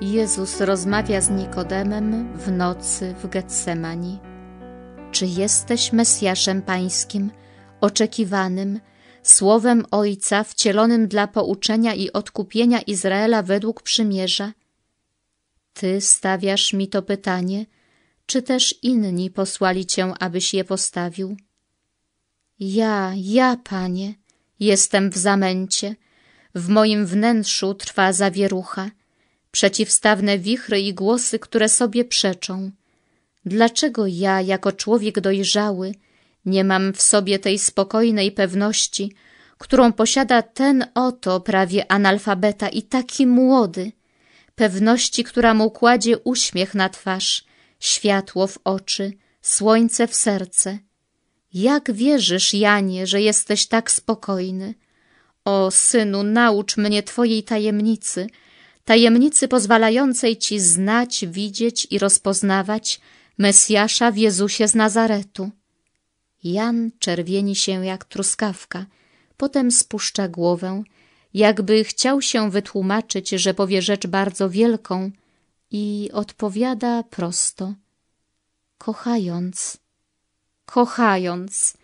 Jezus rozmawia z Nikodemem w nocy w Getsemani. Czy jesteś Mesjaszem Pańskim, oczekiwanym, Słowem Ojca wcielonym dla pouczenia i odkupienia Izraela według przymierza? Ty stawiasz mi to pytanie, czy też inni posłali cię, abyś je postawił? Ja, ja, Panie, jestem w zamęcie, w moim wnętrzu trwa zawierucha – przeciwstawne wichry i głosy, które sobie przeczą. Dlaczego ja, jako człowiek dojrzały, nie mam w sobie tej spokojnej pewności, którą posiada ten oto prawie analfabeta i taki młody, pewności, która mu kładzie uśmiech na twarz, światło w oczy, słońce w serce. Jak wierzysz, Janie, że jesteś tak spokojny? O, synu, naucz mnie Twojej tajemnicy – tajemnicy pozwalającej Ci znać, widzieć i rozpoznawać Mesjasza w Jezusie z Nazaretu. Jan czerwieni się jak truskawka, potem spuszcza głowę, jakby chciał się wytłumaczyć, że powie rzecz bardzo wielką i odpowiada prosto, kochając, kochając,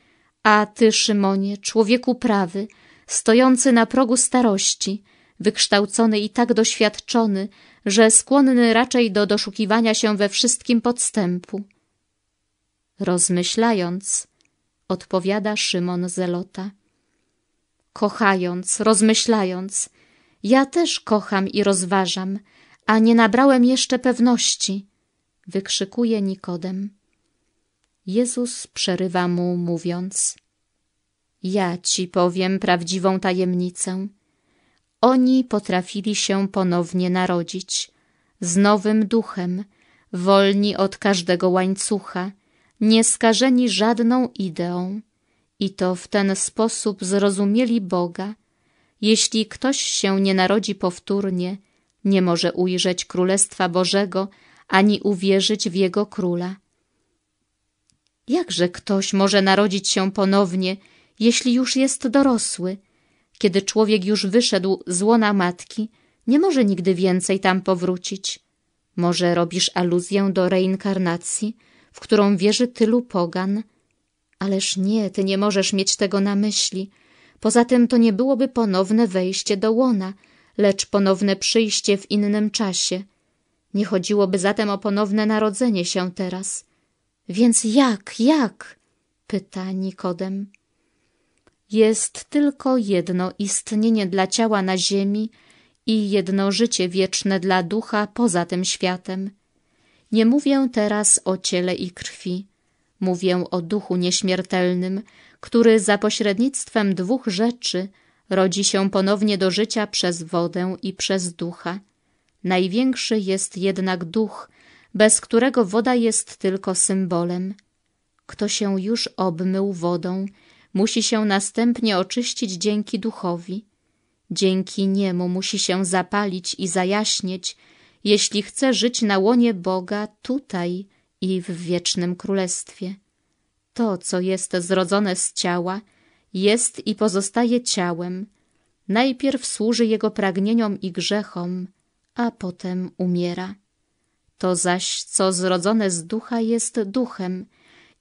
a Ty, Szymonie, człowieku prawy, stojący na progu starości, wykształcony i tak doświadczony, że skłonny raczej do doszukiwania się we wszystkim podstępu. Rozmyślając, odpowiada Szymon Zelota. Kochając, rozmyślając, ja też kocham i rozważam, a nie nabrałem jeszcze pewności, wykrzykuje Nikodem. Jezus przerywa mu, mówiąc: Ja ci powiem prawdziwą tajemnicę. Oni potrafili się ponownie narodzić, z nowym duchem, wolni od każdego łańcucha, nieskażeni żadną ideą. I to w ten sposób zrozumieli Boga. Jeśli ktoś się nie narodzi powtórnie, nie może ujrzeć Królestwa Bożego ani uwierzyć w Jego Króla. Jakże ktoś może narodzić się ponownie, jeśli już jest dorosły – kiedy człowiek już wyszedł z łona matki, nie może nigdy więcej tam powrócić. Może robisz aluzję do reinkarnacji, w którą wierzy tylu pogan? Ależ nie, ty nie możesz mieć tego na myśli. Poza tym to nie byłoby ponowne wejście do łona, lecz ponowne przyjście w innym czasie. Nie chodziłoby zatem o ponowne narodzenie się teraz. Więc jak, jak? pyta Nikodem. Jest tylko jedno istnienie dla ciała na ziemi i jedno życie wieczne dla ducha poza tym światem. Nie mówię teraz o ciele i krwi. Mówię o duchu nieśmiertelnym, który za pośrednictwem dwóch rzeczy rodzi się ponownie do życia przez wodę i przez ducha. Największy jest jednak duch, bez którego woda jest tylko symbolem. Kto się już obmył wodą musi się następnie oczyścić dzięki duchowi. Dzięki niemu musi się zapalić i zajaśnieć, jeśli chce żyć na łonie Boga tutaj i w wiecznym królestwie. To, co jest zrodzone z ciała, jest i pozostaje ciałem. Najpierw służy jego pragnieniom i grzechom, a potem umiera. To zaś, co zrodzone z ducha, jest duchem,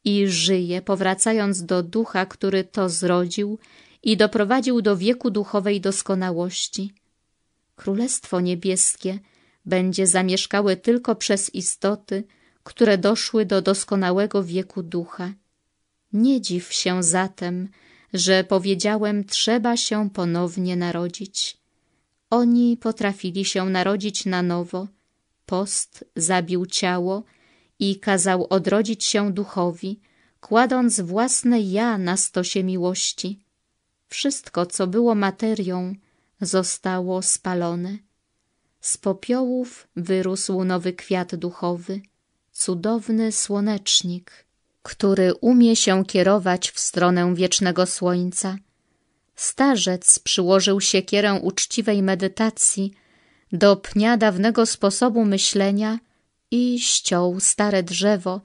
i żyje, powracając do ducha, który to zrodził i doprowadził do wieku duchowej doskonałości. Królestwo niebieskie będzie zamieszkałe tylko przez istoty, które doszły do doskonałego wieku ducha. Nie dziw się zatem, że powiedziałem trzeba się ponownie narodzić. Oni potrafili się narodzić na nowo. Post zabił ciało, i kazał odrodzić się duchowi, kładąc własne ja na stosie miłości. Wszystko, co było materią, zostało spalone. Z popiołów wyrósł nowy kwiat duchowy, cudowny słonecznik, który umie się kierować w stronę wiecznego słońca. Starzec przyłożył siekierę uczciwej medytacji do pnia dawnego sposobu myślenia i ściął stare drzewo,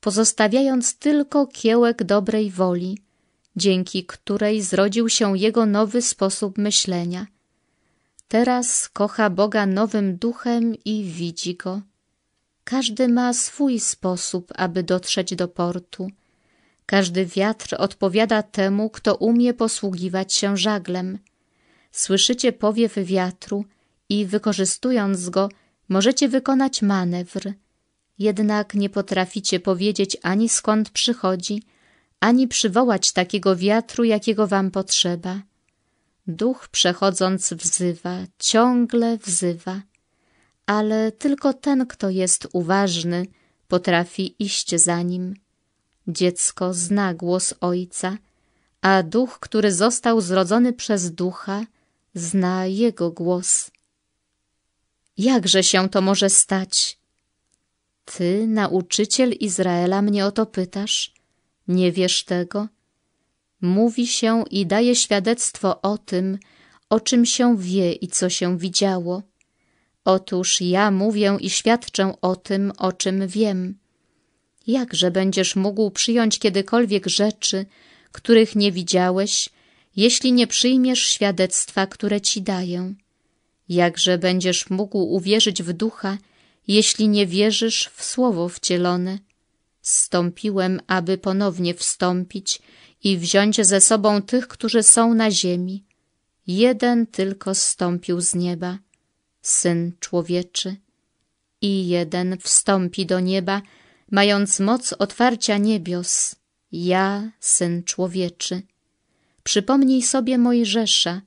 pozostawiając tylko kiełek dobrej woli, dzięki której zrodził się jego nowy sposób myślenia. Teraz kocha Boga nowym duchem i widzi go. Każdy ma swój sposób, aby dotrzeć do portu. Każdy wiatr odpowiada temu, kto umie posługiwać się żaglem. Słyszycie powiew wiatru i wykorzystując go, Możecie wykonać manewr, jednak nie potraficie powiedzieć ani skąd przychodzi, ani przywołać takiego wiatru, jakiego wam potrzeba. Duch przechodząc wzywa, ciągle wzywa, ale tylko ten, kto jest uważny, potrafi iść za nim. Dziecko zna głos ojca, a duch, który został zrodzony przez ducha, zna jego głos. Jakże się to może stać? Ty, nauczyciel Izraela, mnie o to pytasz? Nie wiesz tego? Mówi się i daje świadectwo o tym, o czym się wie i co się widziało. Otóż ja mówię i świadczę o tym, o czym wiem. Jakże będziesz mógł przyjąć kiedykolwiek rzeczy, których nie widziałeś, jeśli nie przyjmiesz świadectwa, które ci daję? Jakże będziesz mógł uwierzyć w ducha, jeśli nie wierzysz w słowo wcielone? Zstąpiłem, aby ponownie wstąpić i wziąć ze sobą tych, którzy są na ziemi. Jeden tylko zstąpił z nieba, Syn Człowieczy. I jeden wstąpi do nieba, mając moc otwarcia niebios. Ja, Syn Człowieczy. Przypomnij sobie Mojżesza,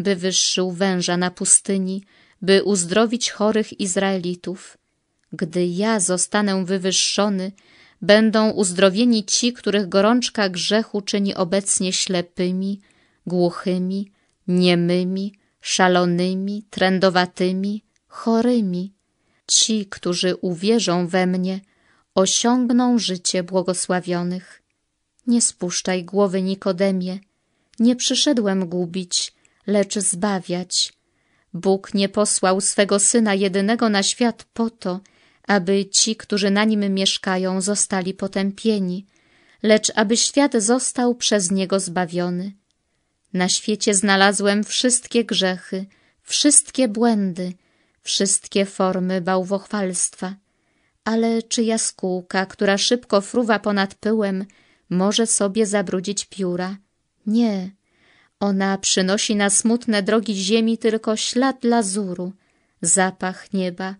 by wyższył węża na pustyni, by uzdrowić chorych Izraelitów. Gdy ja zostanę wywyższony, będą uzdrowieni ci, których gorączka grzechu czyni obecnie ślepymi, głuchymi, niemymi, szalonymi, trędowatymi, chorymi. Ci, którzy uwierzą we mnie, osiągną życie błogosławionych. Nie spuszczaj głowy Nikodemie, nie przyszedłem gubić, lecz zbawiać. Bóg nie posłał swego Syna jedynego na świat po to, aby ci, którzy na nim mieszkają, zostali potępieni, lecz aby świat został przez niego zbawiony. Na świecie znalazłem wszystkie grzechy, wszystkie błędy, wszystkie formy bałwochwalstwa. Ale czy jaskółka, która szybko fruwa ponad pyłem, może sobie zabrudzić pióra? Nie. Ona przynosi na smutne drogi ziemi tylko ślad lazuru, zapach nieba.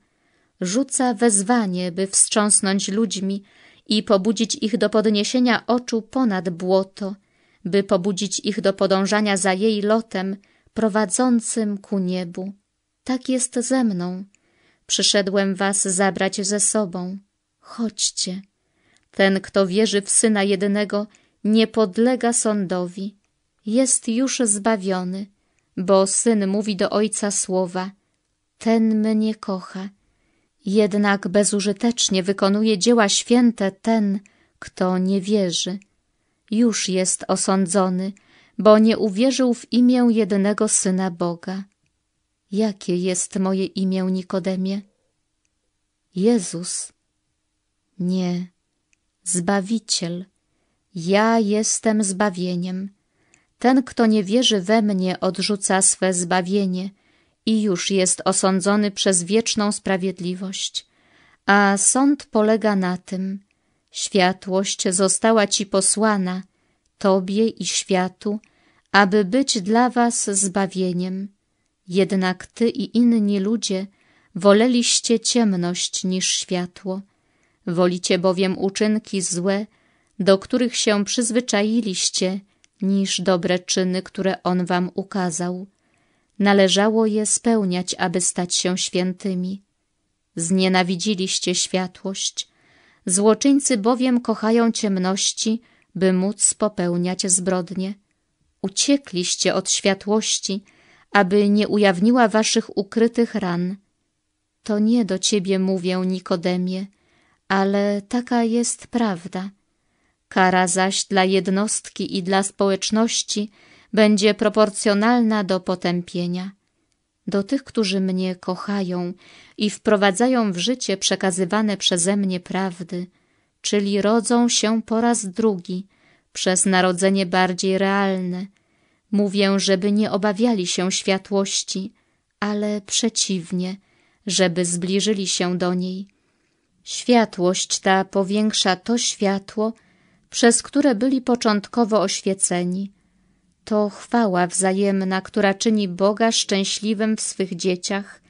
Rzuca wezwanie, by wstrząsnąć ludźmi i pobudzić ich do podniesienia oczu ponad błoto, by pobudzić ich do podążania za jej lotem prowadzącym ku niebu. Tak jest ze mną. Przyszedłem was zabrać ze sobą. Chodźcie. Ten, kto wierzy w Syna jedynego, nie podlega sądowi jest już zbawiony, bo Syn mówi do Ojca słowa, ten mnie kocha. Jednak bezużytecznie wykonuje dzieła święte ten, kto nie wierzy. Już jest osądzony, bo nie uwierzył w imię jednego Syna Boga. Jakie jest moje imię, Nikodemie? Jezus. Nie, Zbawiciel. Ja jestem zbawieniem ten, kto nie wierzy we mnie, odrzuca swe zbawienie i już jest osądzony przez wieczną sprawiedliwość. A sąd polega na tym, światłość została ci posłana, tobie i światu, aby być dla was zbawieniem. Jednak ty i inni ludzie woleliście ciemność niż światło. Wolicie bowiem uczynki złe, do których się przyzwyczailiście niż dobre czyny, które On wam ukazał. Należało je spełniać, aby stać się świętymi. Znienawidziliście światłość. Złoczyńcy bowiem kochają ciemności, by móc popełniać zbrodnie. Uciekliście od światłości, aby nie ujawniła waszych ukrytych ran. To nie do ciebie mówię, Nikodemie, ale taka jest prawda – Kara zaś dla jednostki i dla społeczności będzie proporcjonalna do potępienia. Do tych, którzy mnie kochają i wprowadzają w życie przekazywane przeze mnie prawdy, czyli rodzą się po raz drugi, przez narodzenie bardziej realne. Mówię, żeby nie obawiali się światłości, ale przeciwnie, żeby zbliżyli się do niej. Światłość ta powiększa to światło, przez które byli początkowo oświeceni. To chwała wzajemna, która czyni Boga szczęśliwym w swych dzieciach,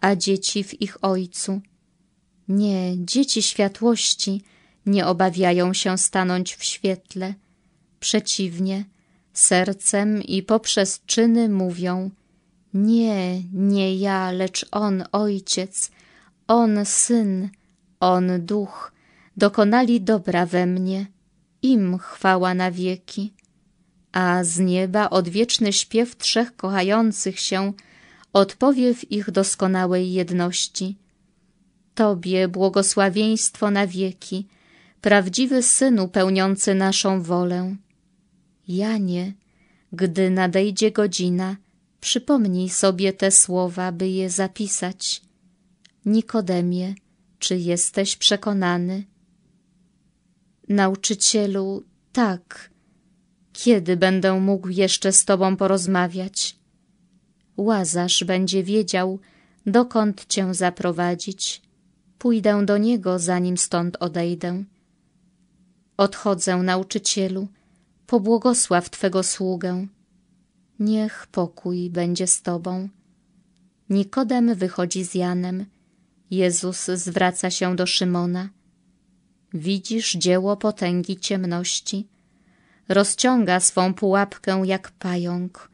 a dzieci w ich Ojcu. Nie, dzieci światłości nie obawiają się stanąć w świetle. Przeciwnie, sercem i poprzez czyny mówią Nie, nie ja, lecz On, Ojciec, On, Syn, On, Duch, dokonali dobra we mnie im chwała na wieki, a z nieba odwieczny śpiew trzech kochających się odpowie w ich doskonałej jedności. Tobie błogosławieństwo na wieki, prawdziwy Synu pełniący naszą wolę. Janie, gdy nadejdzie godzina, przypomnij sobie te słowa, by je zapisać. Nikodemie, czy jesteś przekonany, Nauczycielu, tak. Kiedy będę mógł jeszcze z Tobą porozmawiać? Łazarz będzie wiedział, dokąd Cię zaprowadzić. Pójdę do niego, zanim stąd odejdę. Odchodzę, nauczycielu, pobłogosław Twego sługę. Niech pokój będzie z Tobą. Nikodem wychodzi z Janem. Jezus zwraca się do Szymona. Widzisz dzieło potęgi ciemności? Rozciąga swą pułapkę jak pająk,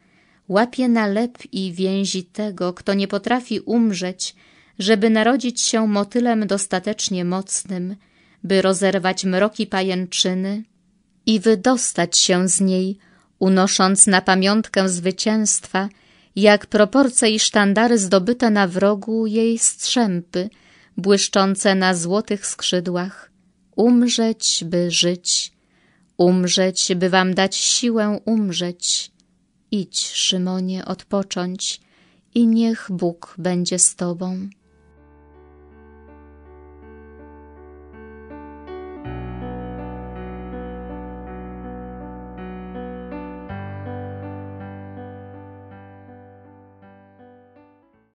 łapie na lep i więzi tego, kto nie potrafi umrzeć, żeby narodzić się motylem dostatecznie mocnym, by rozerwać mroki pajęczyny i wydostać się z niej, unosząc na pamiątkę zwycięstwa, jak proporcje i sztandary zdobyte na wrogu jej strzępy, błyszczące na złotych skrzydłach, umrzeć, by żyć, umrzeć, by wam dać siłę umrzeć. Idź, Szymonie, odpocząć i niech Bóg będzie z tobą.